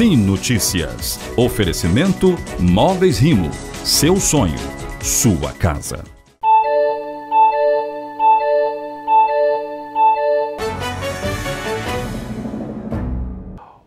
Sim Notícias. Oferecimento Móveis Rimo. Seu sonho, sua casa.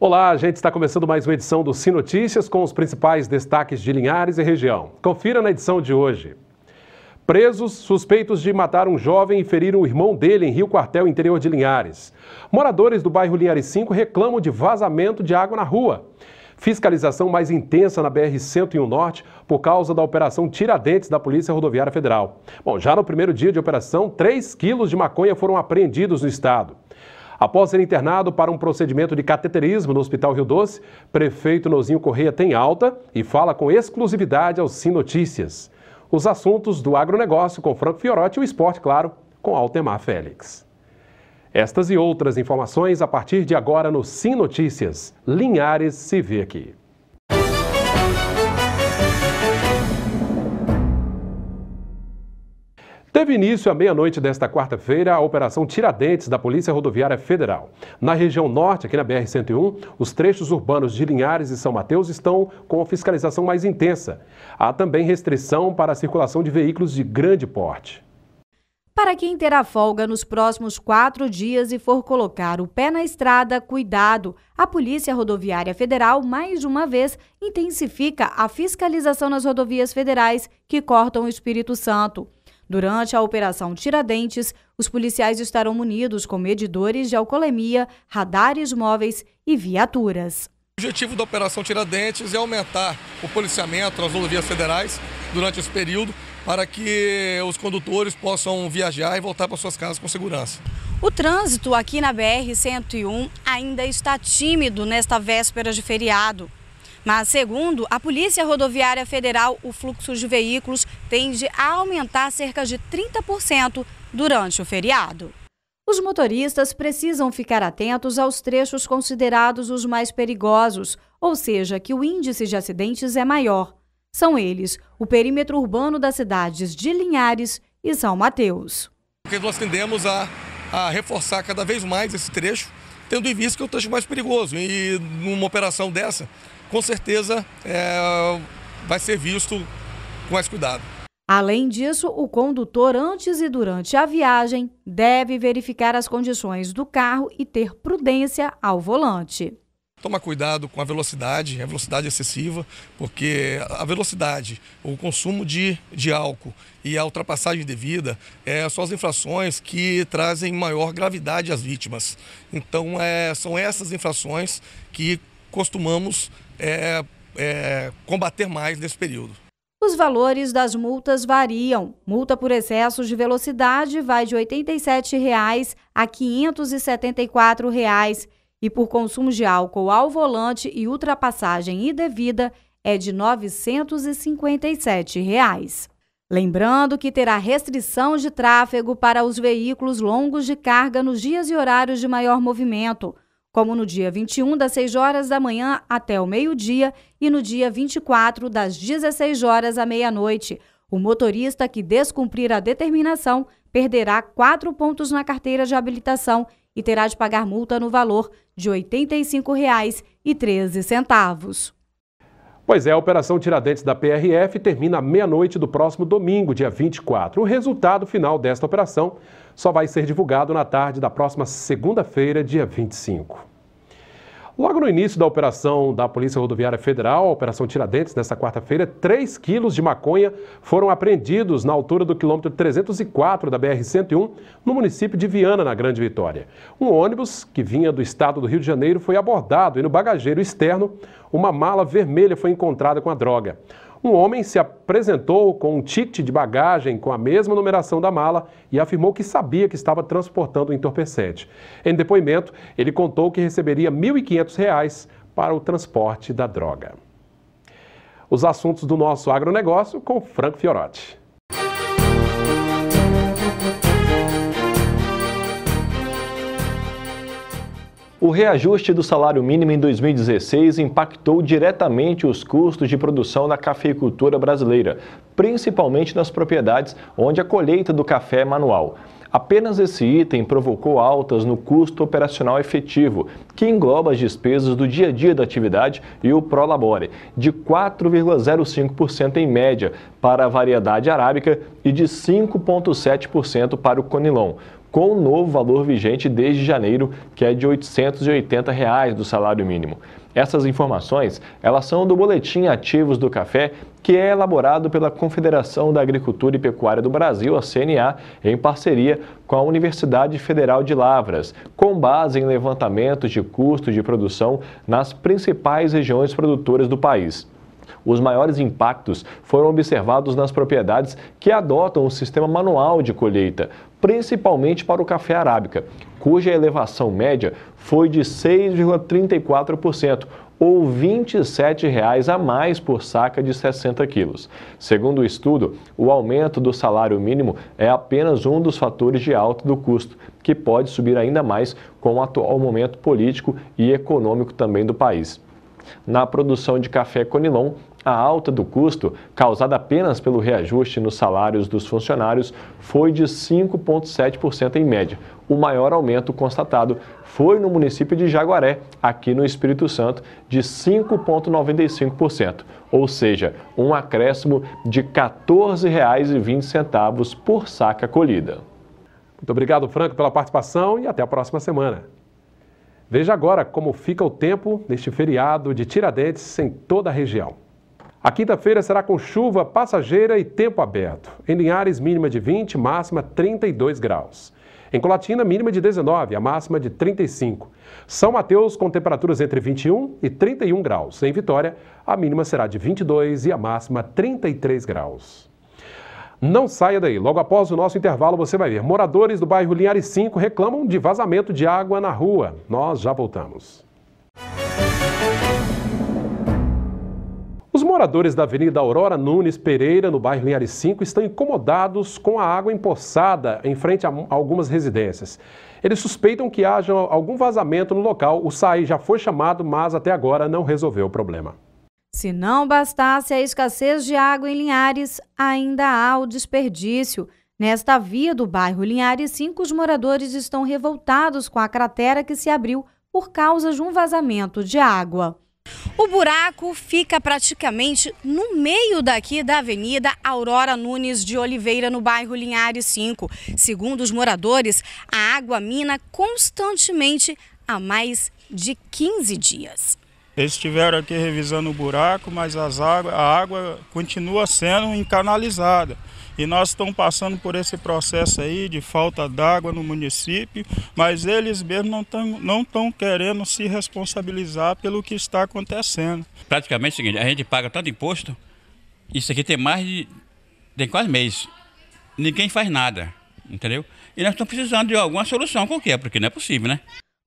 Olá, a gente está começando mais uma edição do Sim Notícias com os principais destaques de Linhares e região. Confira na edição de hoje. Presos suspeitos de matar um jovem e ferir o irmão dele em Rio Quartel, interior de Linhares. Moradores do bairro Linhares 5 reclamam de vazamento de água na rua. Fiscalização mais intensa na BR-101 Norte por causa da Operação Tiradentes da Polícia Rodoviária Federal. Bom, já no primeiro dia de operação, 3 quilos de maconha foram apreendidos no estado. Após ser internado para um procedimento de cateterismo no Hospital Rio Doce, prefeito Nozinho Correia tem alta e fala com exclusividade ao Sim Notícias os assuntos do agronegócio com Franco Fiorotti e o esporte, claro, com Altemar Félix. Estas e outras informações a partir de agora no Sim Notícias. Linhares se vê aqui. Teve início à meia-noite desta quarta-feira a Operação Tiradentes da Polícia Rodoviária Federal. Na região norte, aqui na BR-101, os trechos urbanos de Linhares e São Mateus estão com a fiscalização mais intensa. Há também restrição para a circulação de veículos de grande porte. Para quem terá folga nos próximos quatro dias e for colocar o pé na estrada, cuidado! A Polícia Rodoviária Federal, mais uma vez, intensifica a fiscalização nas rodovias federais que cortam o Espírito Santo. Durante a Operação Tiradentes, os policiais estarão munidos com medidores de alcoolemia, radares móveis e viaturas. O objetivo da Operação Tiradentes é aumentar o policiamento nas rodovias federais durante esse período para que os condutores possam viajar e voltar para suas casas com segurança. O trânsito aqui na BR-101 ainda está tímido nesta véspera de feriado. Mas, segundo a Polícia Rodoviária Federal, o fluxo de veículos tende a aumentar cerca de 30% durante o feriado. Os motoristas precisam ficar atentos aos trechos considerados os mais perigosos, ou seja, que o índice de acidentes é maior. São eles o perímetro urbano das cidades de Linhares e São Mateus. Porque nós tendemos a, a reforçar cada vez mais esse trecho, tendo em vista que é o trecho mais perigoso. E numa operação dessa, com certeza é, vai ser visto com mais cuidado. Além disso, o condutor, antes e durante a viagem, deve verificar as condições do carro e ter prudência ao volante. Toma cuidado com a velocidade, a velocidade excessiva, porque a velocidade, o consumo de, de álcool e a ultrapassagem devida é, são as infrações que trazem maior gravidade às vítimas. Então, é, são essas infrações que costumamos é, é, combater mais nesse período. Os valores das multas variam. Multa por excesso de velocidade vai de R$ 87,00 a R$ 574,00 e por consumo de álcool ao volante e ultrapassagem indevida é de R$ 957. Reais. Lembrando que terá restrição de tráfego para os veículos longos de carga nos dias e horários de maior movimento como no dia 21, das 6 horas da manhã até o meio-dia, e no dia 24, das 16 horas à meia-noite. O motorista que descumprir a determinação perderá quatro pontos na carteira de habilitação e terá de pagar multa no valor de R$ 85,13. Pois é, a Operação Tiradentes da PRF termina à meia-noite do próximo domingo, dia 24. O resultado final desta operação só vai ser divulgado na tarde da próxima segunda-feira, dia 25. Logo no início da operação da Polícia Rodoviária Federal, a Operação Tiradentes, nesta quarta-feira, 3 quilos de maconha foram apreendidos na altura do quilômetro 304 da BR-101, no município de Viana, na Grande Vitória. Um ônibus que vinha do estado do Rio de Janeiro foi abordado e no bagageiro externo, uma mala vermelha foi encontrada com a droga um homem se apresentou com um ticket de bagagem com a mesma numeração da mala e afirmou que sabia que estava transportando um entorpecente. Em depoimento, ele contou que receberia R$ 1.500 para o transporte da droga. Os assuntos do nosso agronegócio com Franco Fiorotti. O reajuste do salário mínimo em 2016 impactou diretamente os custos de produção na cafeicultura brasileira, principalmente nas propriedades onde a colheita do café é manual. Apenas esse item provocou altas no custo operacional efetivo, que engloba as despesas do dia a dia da atividade e o prolabore, de 4,05% em média para a variedade arábica e de 5,7% para o conilon com o novo valor vigente desde janeiro, que é de R$ 880 reais do salário mínimo. Essas informações, elas são do boletim Ativos do Café, que é elaborado pela Confederação da Agricultura e Pecuária do Brasil, a CNA, em parceria com a Universidade Federal de Lavras, com base em levantamentos de custos de produção nas principais regiões produtoras do país. Os maiores impactos foram observados nas propriedades que adotam o sistema manual de colheita, principalmente para o café arábica, cuja elevação média foi de 6,34%, ou R$ 27,00 a mais por saca de 60 quilos. Segundo o estudo, o aumento do salário mínimo é apenas um dos fatores de alta do custo, que pode subir ainda mais com o atual momento político e econômico também do país. Na produção de café Conilon, a alta do custo, causada apenas pelo reajuste nos salários dos funcionários, foi de 5,7% em média. O maior aumento constatado foi no município de Jaguaré, aqui no Espírito Santo, de 5,95%, ou seja, um acréscimo de R$ 14,20 por saca colhida. Muito obrigado, Franco, pela participação e até a próxima semana. Veja agora como fica o tempo neste feriado de Tiradentes em toda a região. A quinta-feira será com chuva passageira e tempo aberto. Em Linhares, mínima de 20, máxima 32 graus. Em Colatina, mínima de 19, a máxima de 35. São Mateus, com temperaturas entre 21 e 31 graus. Em Vitória, a mínima será de 22 e a máxima 33 graus. Não saia daí. Logo após o nosso intervalo, você vai ver. Moradores do bairro Linhares 5 reclamam de vazamento de água na rua. Nós já voltamos. Moradores da Avenida Aurora Nunes Pereira, no bairro Linhares 5, estão incomodados com a água empoçada em frente a algumas residências. Eles suspeitam que haja algum vazamento no local. O SAI já foi chamado, mas até agora não resolveu o problema. Se não bastasse a escassez de água em Linhares, ainda há o desperdício. Nesta via do bairro Linhares 5, os moradores estão revoltados com a cratera que se abriu por causa de um vazamento de água. O buraco fica praticamente no meio daqui da Avenida Aurora Nunes de Oliveira, no bairro Linhares 5. Segundo os moradores, a água mina constantemente há mais de 15 dias. Eles estiveram aqui revisando o buraco, mas as água, a água continua sendo encanalizada. E nós estamos passando por esse processo aí de falta d'água no município, mas eles mesmos não estão não tão querendo se responsabilizar pelo que está acontecendo. Praticamente é o seguinte, a gente paga tanto imposto, isso aqui tem mais de. tem quase mês. Ninguém faz nada, entendeu? E nós estamos precisando de alguma solução Com o é? porque não é possível, né?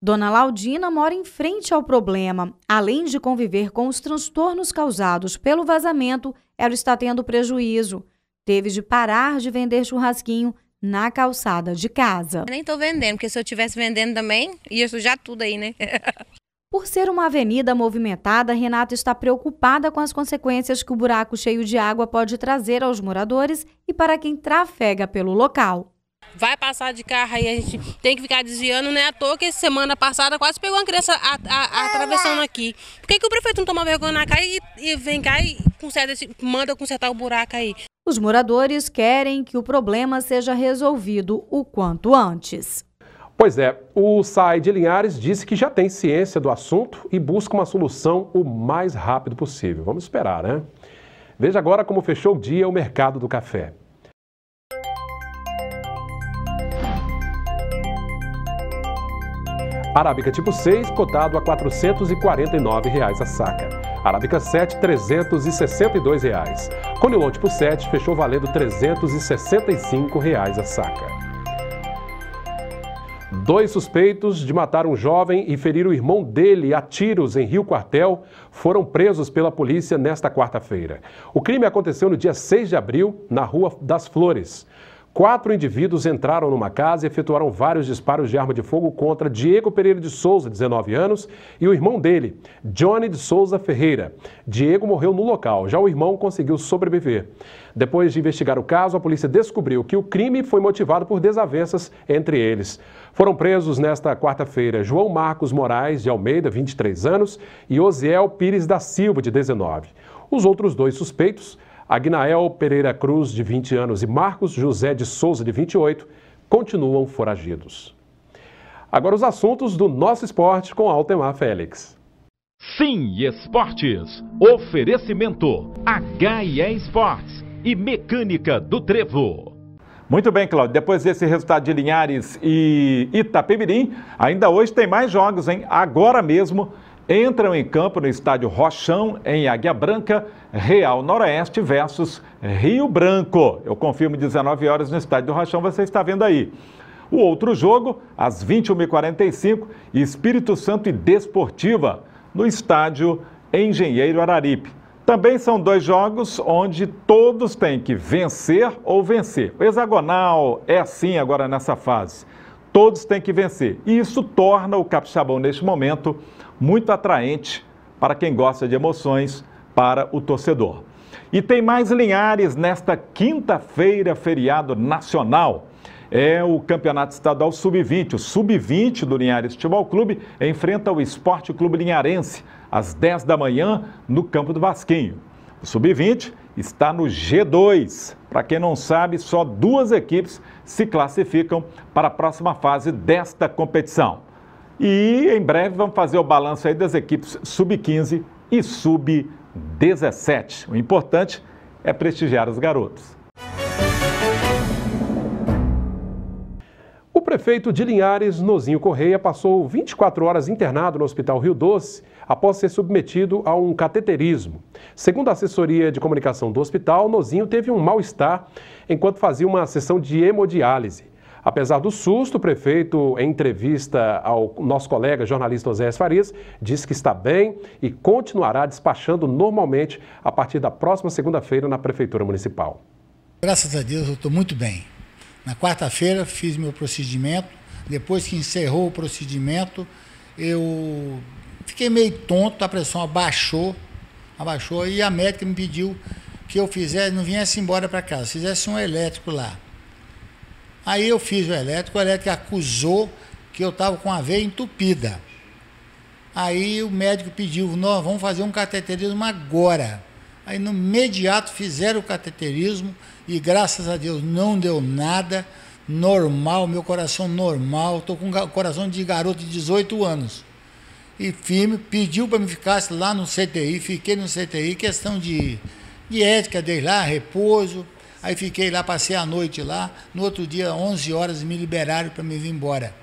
Dona Laudina mora em frente ao problema. Além de conviver com os transtornos causados pelo vazamento, ela está tendo prejuízo. Teve de parar de vender churrasquinho na calçada de casa. Nem estou vendendo, porque se eu estivesse vendendo também, ia sujar tudo aí, né? Por ser uma avenida movimentada, Renata está preocupada com as consequências que o buraco cheio de água pode trazer aos moradores e para quem trafega pelo local vai passar de carro aí, a gente tem que ficar desviando, né? à toa que semana passada quase pegou uma criança a, a, a é, atravessando aqui. Por que, que o prefeito não toma vergonha na cara e, e vem cá e conserta esse, manda consertar o buraco aí? Os moradores querem que o problema seja resolvido o quanto antes. Pois é, o SAI de Linhares disse que já tem ciência do assunto e busca uma solução o mais rápido possível. Vamos esperar, né? Veja agora como fechou o dia o mercado do café. Arábica tipo 6, cotado a R$ 449,00 reais a saca. Arábica 7, R$ 362,00. Reais. Conilon tipo 7 fechou valendo R$ 365,00 reais a saca. Dois suspeitos de matar um jovem e ferir o irmão dele a tiros em Rio Quartel foram presos pela polícia nesta quarta-feira. O crime aconteceu no dia 6 de abril, na Rua das Flores. Quatro indivíduos entraram numa casa e efetuaram vários disparos de arma de fogo contra Diego Pereira de Souza, 19 anos, e o irmão dele, Johnny de Souza Ferreira. Diego morreu no local, já o irmão conseguiu sobreviver. Depois de investigar o caso, a polícia descobriu que o crime foi motivado por desavenças entre eles. Foram presos nesta quarta-feira João Marcos Moraes de Almeida, 23 anos, e Osiel Pires da Silva, de 19. Os outros dois suspeitos Agnael Pereira Cruz, de 20 anos, e Marcos José de Souza, de 28, continuam foragidos. Agora os assuntos do nosso esporte com Altemar Félix. Sim, esportes. Oferecimento HE Esportes e Mecânica do Trevo. Muito bem, Claudio. Depois desse resultado de Linhares e Itapemirim, ainda hoje tem mais jogos, hein? Agora mesmo, entram em campo no estádio Rochão, em Águia Branca, Real Noroeste versus Rio Branco. Eu confirmo 19 horas no estádio do Rochão, você está vendo aí. O outro jogo, às 21h45, Espírito Santo e Desportiva, no estádio Engenheiro Araripe. Também são dois jogos onde todos têm que vencer ou vencer. O hexagonal é assim agora nessa fase. Todos têm que vencer. E isso torna o capixabão, neste momento, muito atraente para quem gosta de emoções, para o torcedor. E tem mais Linhares nesta quinta-feira, feriado nacional. É o Campeonato Estadual Sub-20. O Sub-20 do Linhares Futebol Clube enfrenta o Esporte Clube Linharense às 10 da manhã no campo do Vasquinho. O Sub-20 está no G2. Para quem não sabe, só duas equipes se classificam para a próxima fase desta competição. E em breve vamos fazer o balanço aí das equipes sub-15 e sub-17. O importante é prestigiar os garotos. prefeito de Linhares, Nozinho Correia, passou 24 horas internado no Hospital Rio Doce após ser submetido a um cateterismo. Segundo a assessoria de comunicação do hospital, Nozinho teve um mal-estar enquanto fazia uma sessão de hemodiálise. Apesar do susto, o prefeito, em entrevista ao nosso colega jornalista José Farias, disse que está bem e continuará despachando normalmente a partir da próxima segunda-feira na Prefeitura Municipal. Graças a Deus, eu estou muito bem. Na quarta-feira fiz meu procedimento. Depois que encerrou o procedimento, eu fiquei meio tonto, a pressão abaixou, abaixou e a médica me pediu que eu fizesse, não viesse embora para casa, fizesse um elétrico lá. Aí eu fiz o elétrico, o elétrico acusou que eu estava com a veia entupida. Aí o médico pediu, nós vamos fazer um cateterismo agora. Aí no imediato fizeram o cateterismo e graças a Deus não deu nada. Normal, meu coração normal. Estou com o coração de garoto de 18 anos. E firme, pediu para me ficasse lá no CTI, fiquei no CTI, questão de, de ética, dei lá, repouso. Aí fiquei lá, passei a noite lá. No outro dia, 11 horas, me liberaram para me vir embora.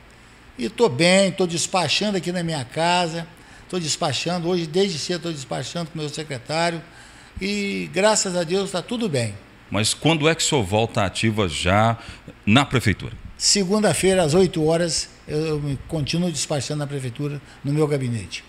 E estou bem, estou despachando aqui na minha casa, estou despachando. Hoje, desde cedo, estou despachando com meu secretário e graças a Deus está tudo bem. Mas quando é que o senhor volta ativa já na prefeitura? Segunda-feira, às 8 horas, eu continuo despachando na prefeitura, no meu gabinete.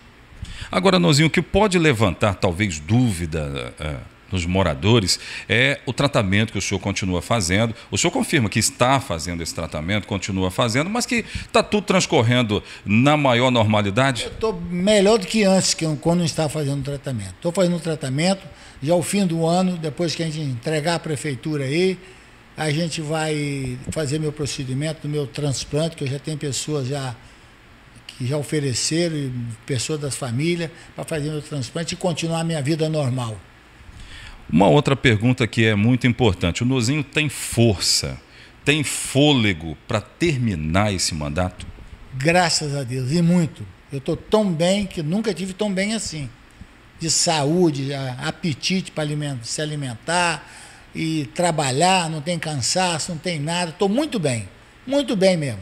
Agora, Nozinho, o que pode levantar talvez dúvida eh, nos moradores, é o tratamento que o senhor continua fazendo. O senhor confirma que está fazendo esse tratamento, continua fazendo, mas que está tudo transcorrendo na maior normalidade? Eu estou melhor do que antes, que não quando estava fazendo o tratamento. Estou fazendo o tratamento, já ao fim do ano, depois que a gente entregar a prefeitura aí, a gente vai fazer meu procedimento, meu transplante, que eu já tenho pessoas já que já ofereceram, pessoas das famílias, para fazer meu transplante e continuar a minha vida normal. Uma outra pergunta que é muito importante: o Nozinho tem força, tem fôlego para terminar esse mandato? Graças a Deus, e muito. Eu estou tão bem que nunca tive tão bem assim. De saúde, apetite para se alimentar e trabalhar, não tem cansaço, não tem nada. Estou muito bem, muito bem mesmo.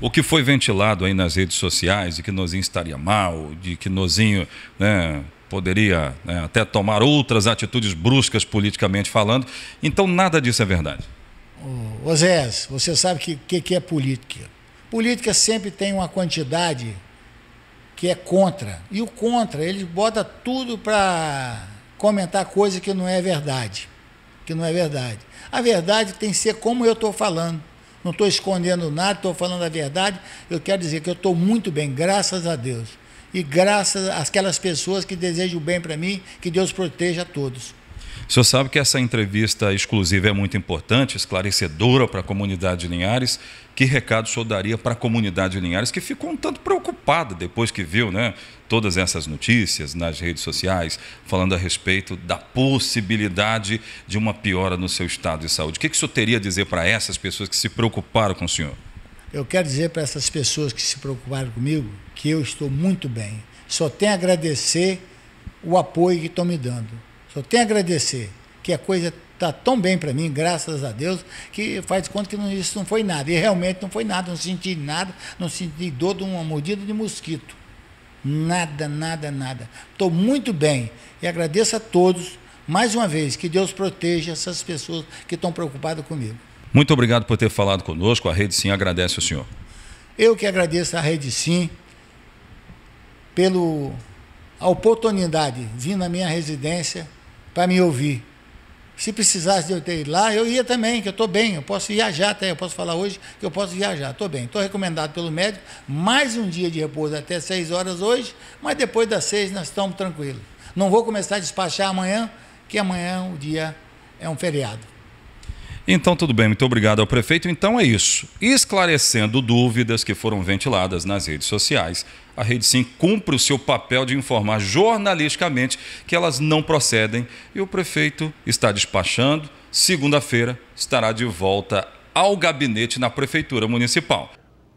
O que foi ventilado aí nas redes sociais de que Nozinho estaria mal, de que Nozinho né, poderia né, até tomar outras atitudes bruscas politicamente falando. Então, nada disso é verdade. Ô você sabe o que, que, que é política. Política sempre tem uma quantidade que é contra. E o contra, ele bota tudo para comentar coisa que não é verdade. Que não é verdade. A verdade tem que ser como eu estou falando. Não estou escondendo nada, estou falando a verdade. Eu quero dizer que eu estou muito bem, graças a Deus e graças àquelas pessoas que desejam o bem para mim, que Deus proteja a todos. O senhor sabe que essa entrevista exclusiva é muito importante, esclarecedora para a comunidade de Linhares. Que recado o senhor daria para a comunidade de Linhares, que ficou um tanto preocupada depois que viu né, todas essas notícias nas redes sociais, falando a respeito da possibilidade de uma piora no seu estado de saúde? O que, que o senhor teria a dizer para essas pessoas que se preocuparam com o senhor? Eu quero dizer para essas pessoas que se preocuparam comigo que eu estou muito bem. Só tenho a agradecer o apoio que estão me dando. Só tenho a agradecer que a coisa está tão bem para mim, graças a Deus, que faz conta que não, isso não foi nada. E realmente não foi nada, não senti nada, não senti dor de uma mordida de mosquito. Nada, nada, nada. Estou muito bem e agradeço a todos, mais uma vez, que Deus proteja essas pessoas que estão preocupadas comigo. Muito obrigado por ter falado conosco. A Rede Sim agradece ao senhor. Eu que agradeço à Rede Sim pelo a oportunidade de vir na minha residência para me ouvir. Se precisasse de eu ter ido lá, eu ia também, que eu estou bem, eu posso viajar até, eu posso falar hoje que eu posso viajar, estou bem. Estou recomendado pelo médico, mais um dia de repouso até 6 horas hoje, mas depois das 6 nós estamos tranquilos. Não vou começar a despachar amanhã, que amanhã o dia é um feriado. Então, tudo bem, muito obrigado ao prefeito. Então é isso. Esclarecendo dúvidas que foram ventiladas nas redes sociais, a Rede Sim cumpre o seu papel de informar jornalisticamente que elas não procedem e o prefeito está despachando. Segunda-feira estará de volta ao gabinete na Prefeitura Municipal.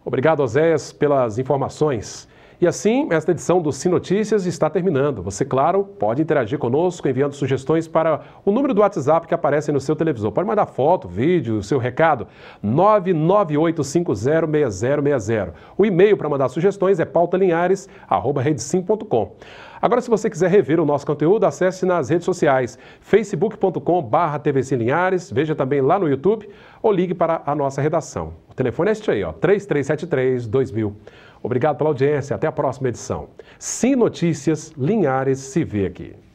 Obrigado, Oséias, pelas informações. E assim, esta edição do Sim Notícias está terminando. Você, claro, pode interagir conosco enviando sugestões para o número do WhatsApp que aparece no seu televisor. Pode mandar foto, vídeo, seu recado, 998506060. O e-mail para mandar sugestões é pautalinhares@redesim.com. Agora, se você quiser rever o nosso conteúdo, acesse nas redes sociais, facebook.com.br tvclinhares, veja também lá no YouTube ou ligue para a nossa redação. O telefone é este aí, ó, 3373 2000. Obrigado pela audiência. Até a próxima edição. Sim Notícias, Linhares se vê aqui.